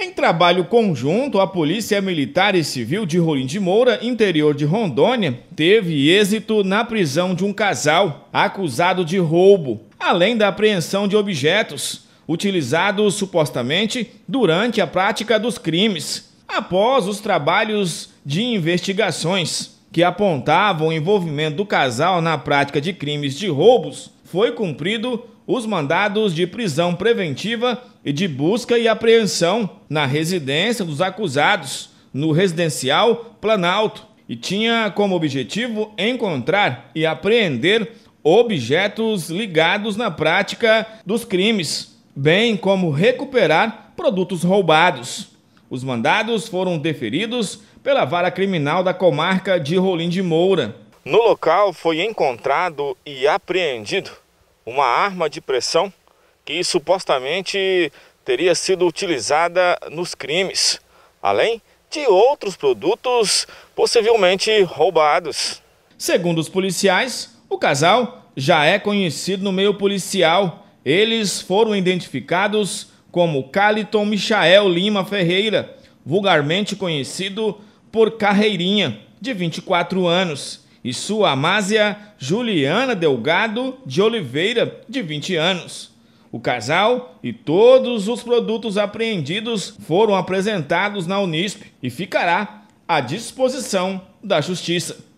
Em trabalho conjunto, a Polícia Militar e Civil de Rolim de Moura, interior de Rondônia, teve êxito na prisão de um casal acusado de roubo, além da apreensão de objetos utilizados supostamente durante a prática dos crimes, após os trabalhos de investigações que apontavam o envolvimento do casal na prática de crimes de roubos, foi cumprido os mandados de prisão preventiva e de busca e apreensão na residência dos acusados, no residencial Planalto, e tinha como objetivo encontrar e apreender objetos ligados na prática dos crimes, bem como recuperar produtos roubados. Os mandados foram deferidos pela Vara Criminal da Comarca de Rolim de Moura. No local foi encontrado e apreendido uma arma de pressão que supostamente teria sido utilizada nos crimes, além de outros produtos possivelmente roubados. Segundo os policiais, o casal já é conhecido no meio policial. Eles foram identificados como Caliton Michael Lima Ferreira, vulgarmente conhecido por Carreirinha, de 24 anos, e sua amásia Juliana Delgado de Oliveira, de 20 anos. O casal e todos os produtos apreendidos foram apresentados na Unisp e ficará à disposição da Justiça.